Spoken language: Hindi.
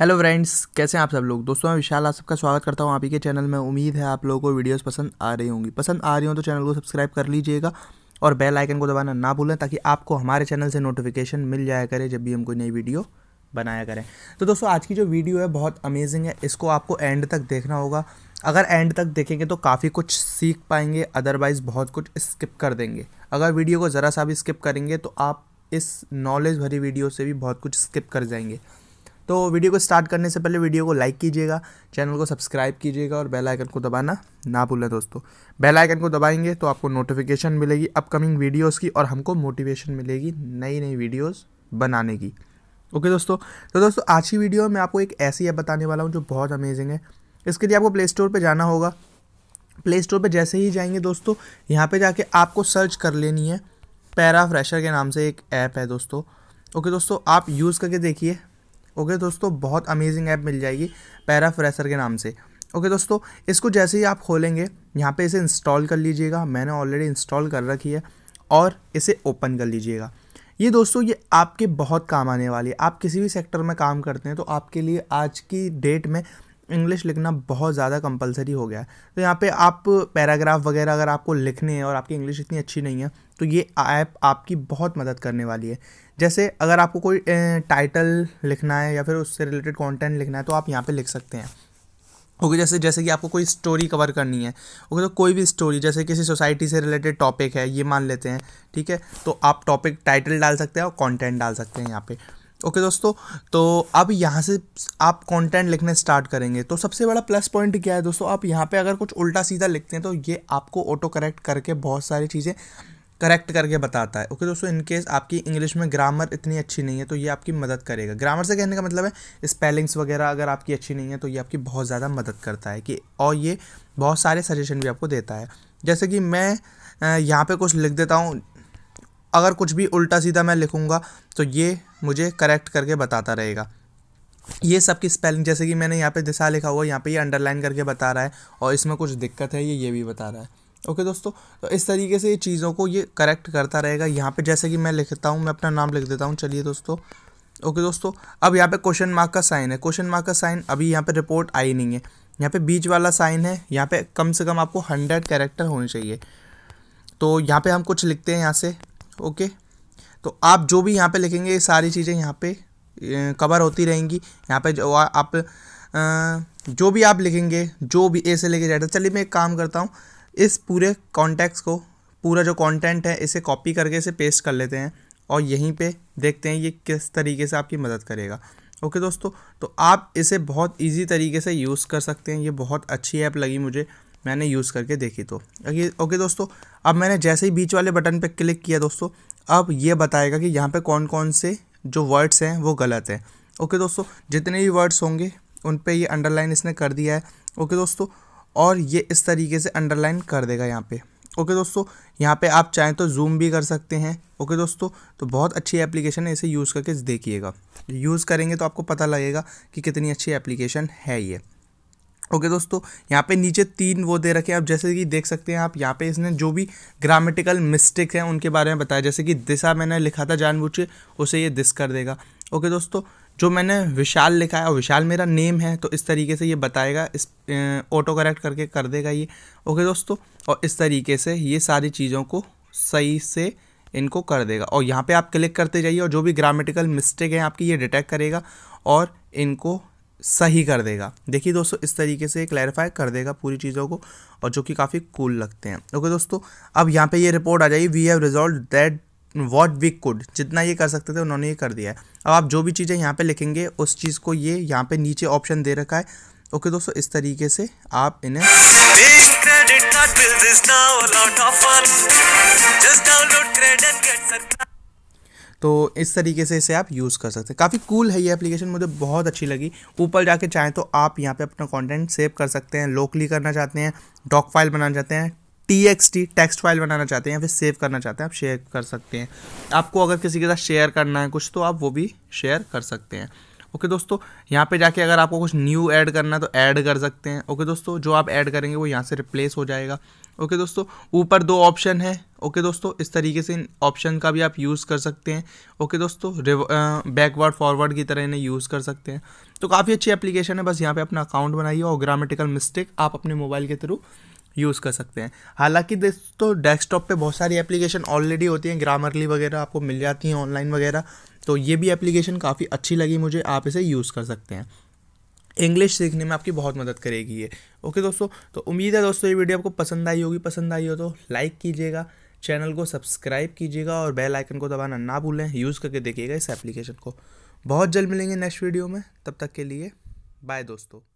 हेलो फ्रेंड्स कैसे हैं आप सब लोग दोस्तों मैं विशाल आप सबका स्वागत करता हूं आप ही के चैनल में उम्मीद है आप लोगों को वीडियोस पसंद आ रही होंगी पसंद आ रही हो तो चैनल को सब्सक्राइब कर लीजिएगा और बेल आइकन को दबाना ना भूलें ताकि आपको हमारे चैनल से नोटिफिकेशन मिल जाया करे जब भी हम कोई नई वीडियो बनाया करें तो दोस्तों आज की जो वीडियो है बहुत अमेजिंग है इसको आपको एंड तक देखना होगा अगर एंड तक देखेंगे तो काफ़ी कुछ सीख पाएंगे अदरवाइज़ बहुत कुछ स्किप कर देंगे अगर वीडियो को ज़रा सा भी स्किप करेंगे तो आप इस नॉलेज भरी वीडियो से भी बहुत कुछ स्किप कर जाएंगे तो वीडियो को स्टार्ट करने से पहले वीडियो को लाइक कीजिएगा चैनल को सब्सक्राइब कीजिएगा और बेल आइकन को दबाना ना भूलें दोस्तों बेल आइकन को दबाएंगे तो आपको नोटिफिकेशन मिलेगी अपकमिंग वीडियोस की और हमको मोटिवेशन मिलेगी नई नई वीडियोस बनाने की ओके दोस्तों तो दोस्तों आज की वीडियो में आपको एक ऐसी ऐप बताने वाला हूँ जो बहुत अमेजिंग है इसके लिए आपको प्ले स्टोर पर जाना होगा प्ले स्टोर पर जैसे ही जाएंगे दोस्तों यहाँ पर जाके आपको सर्च कर लेनी है पैरा फ्रेशर के नाम से एक ऐप है दोस्तों ओके okay दोस्तों आप यूज़ करके देखिए ओके दोस्तों बहुत अमेजिंग ऐप मिल जाएगी पैरा फ्रेशर के नाम से ओके दोस्तों इसको जैसे ही आप खोलेंगे यहाँ पे इसे इंस्टॉल कर लीजिएगा मैंने ऑलरेडी इंस्टॉल कर रखी है और इसे ओपन कर लीजिएगा ये दोस्तों ये आपके बहुत काम आने वाली है आप किसी भी सेक्टर में काम करते हैं तो आपके लिए आज की डेट में इंग्लिश लिखना बहुत ज़्यादा कंपलसरी हो गया है तो यहाँ पे आप पैराग्राफ वगैरह अगर आपको लिखने हैं और आपकी इंग्लिश इतनी अच्छी नहीं है तो ये ऐप आपकी बहुत मदद करने वाली है जैसे अगर आपको कोई टाइटल लिखना है या फिर उससे रिलेटेड कॉन्टेंट लिखना है तो आप यहाँ पर लिख सकते हैं ओके जैसे जैसे कि आपको कोई स्टोरी कवर करनी है ओके तो कोई भी स्टोरी जैसे किसी सोसाइटी से रिलेटेड टॉपिक है ये मान लेते हैं ठीक है तो आप टॉपिक टाइटल डाल सकते हैं और कंटेंट डाल सकते हैं यहाँ पे ओके दोस्तों तो अब यहाँ से आप कंटेंट लिखना स्टार्ट करेंगे तो सबसे बड़ा प्लस पॉइंट क्या है दोस्तों आप यहाँ पे अगर कुछ उल्टा सीधा लिखते हैं तो ये आपको ऑटो करेक्ट करके बहुत सारी चीज़ें करेक्ट करके बताता है ओके दोस्तों इन केस आपकी इंग्लिश में ग्रामर इतनी अच्छी नहीं है तो ये आपकी मदद करेगा ग्रामर से कहने का मतलब है स्पेलिंग्स वगैरह अगर आपकी अच्छी नहीं है तो ये आपकी बहुत ज़्यादा मदद करता है कि और ये बहुत सारे सजेशन भी आपको देता है जैसे कि मैं यहाँ पर कुछ लिख देता हूँ अगर कुछ भी उल्टा सीधा मैं लिखूँगा तो ये मुझे करेक्ट करके बताता रहेगा ये सब की स्पेलिंग जैसे कि मैंने यहाँ पे दिशा लिखा हुआ है यहाँ पे ये अंडरलाइन करके बता रहा है और इसमें कुछ दिक्कत है ये ये भी बता रहा है ओके दोस्तों तो इस तरीके से ये चीज़ों को ये करेक्ट करता रहेगा यहाँ पे जैसे कि मैं लिखता हूँ मैं अपना नाम लिख देता हूँ चलिए दोस्तों ओके दोस्तों अब यहाँ पर क्वेश्चन मार्क का साइन है क्वेश्चन मार्क का साइन अभी यहाँ पर रिपोर्ट आई नहीं है यहाँ पर बीच वाला साइन है यहाँ पर कम से कम आपको हंड्रेड कैरेक्टर होने चाहिए तो यहाँ पर हम कुछ लिखते हैं यहाँ से ओके तो आप जो भी यहाँ पे लिखेंगे ये सारी चीज़ें यहाँ पे कवर होती रहेंगी यहाँ पे जो आप जो भी आप लिखेंगे जो भी ए से लेके जेड चलिए मैं एक काम करता हूँ इस पूरे कॉन्टैक्ट को पूरा जो कॉन्टेंट है इसे कॉपी करके इसे पेस्ट कर लेते हैं और यहीं पे देखते हैं ये किस तरीके से आपकी मदद करेगा ओके दोस्तों तो आप इसे बहुत ईजी तरीके से यूज़ कर सकते हैं ये बहुत अच्छी ऐप लगी मुझे मैंने यूज़ करके देखी तो ओके ओके दोस्तों अब मैंने जैसे ही बीच वाले बटन पर क्लिक किया दोस्तों अब ये बताएगा कि यहाँ पर कौन कौन से जो वर्ड्स हैं वो गलत हैं ओके दोस्तों जितने भी वर्ड्स होंगे उन पर ये अंडरलाइन इसने कर दिया है ओके दोस्तों और ये इस तरीके से अंडरलाइन कर देगा यहाँ पे ओके दोस्तों यहाँ पे आप चाहें तो जूम भी कर सकते हैं ओके दोस्तों तो बहुत अच्छी एप्लीकेशन है इसे यूज़ करके देखिएगा यूज़ करेंगे तो आपको पता लगेगा कि कितनी अच्छी एप्लीकेशन है ये ओके okay, दोस्तों यहाँ पे नीचे तीन वो दे रखे हैं आप जैसे कि देख सकते हैं आप यहाँ पे इसने जो भी ग्रामेटिकल मिस्टेक हैं उनके बारे में बताया जैसे कि दिशा मैंने लिखा था जानबूझ के उसे ये दिस कर देगा ओके okay, दोस्तों जो मैंने विशाल लिखा है और विशाल मेरा नेम है तो इस तरीके से ये बताएगा इस ऑटो करेक्ट करके कर देगा ये ओके okay, दोस्तों और इस तरीके से ये सारी चीज़ों को सही से इनको कर देगा और यहाँ पर आप क्लिक करते जाइए और जो भी ग्रामेटिकल मिस्टेक हैं आपकी ये डिटेक्ट करेगा और इनको सही कर देगा देखिए दोस्तों इस तरीके से क्लैरिफाई कर देगा पूरी चीज़ों को और जो कि काफ़ी कूल लगते हैं ओके दोस्तों अब यहाँ पे ये रिपोर्ट आ जाएगी we have resolve that what we could जितना ये कर सकते थे उन्होंने ये कर दिया है अब आप जो भी चीज़ें यहाँ पे लिखेंगे उस चीज़ को ये यहाँ पे नीचे ऑप्शन दे रखा है ओके दोस्तों इस तरीके से आप इन्हें तो इस तरीके से इसे आप यूज़ कर सकते हैं काफ़ी कूल है ये एप्लीकेशन मुझे बहुत अच्छी लगी ऊपर जाके चाहें तो आप यहाँ पे अपना कंटेंट सेव कर सकते हैं लोकली करना चाहते हैं डॉक फाइल बनाना चाहते हैं T X T text file बनाना चाहते हैं या फिर सेव करना चाहते हैं आप शेयर कर सकते हैं आपको अगर किसी के साथ शेयर करना है कुछ तो आप वो भी शेयर कर सकते हैं ओके दोस्तों यहाँ पे जाके अगर आपको कुछ न्यू ऐड करना है तो ऐड कर सकते हैं ओके दोस्तों जो आप ऐड करेंगे वो यहाँ से रिप्लेस हो जाएगा ओके दोस्तों ऊपर दो ऑप्शन है ओके दोस्तों इस तरीके से इन ऑप्शन का भी आप यूज़ कर सकते हैं ओके दोस्तों बैकवर्ड फॉरवर्ड की तरह इन्हें यूज़ कर सकते हैं तो काफ़ी अच्छी एप्लीकेशन है बस यहाँ पर अपना अकाउंट बनाइए और ग्रामेटिकल मिस्टेक आप अपने मोबाइल के थ्रू यूज़ कर सकते हैं हालांकि दोस्तों डेस्कटॉप पे बहुत सारी एप्लीकेशन ऑलरेडी होती हैं ग्रामरली वगैरह आपको मिल जाती हैं ऑनलाइन वगैरह तो ये भी एप्लीकेशन काफ़ी अच्छी लगी मुझे आप इसे यूज़ कर सकते हैं इंग्लिश सीखने में आपकी बहुत मदद करेगी ये ओके दोस्तों तो उम्मीद है दोस्तों ये वीडियो आपको पसंद आई होगी पसंद आई हो तो लाइक कीजिएगा चैनल को सब्सक्राइब कीजिएगा और बेल आइकन को दबाना ना भूलें यूज़ करके देखिएगा इस एप्लीकेशन को बहुत जल्द मिलेंगे नेक्स्ट वीडियो में तब तक के लिए बाय दोस्तों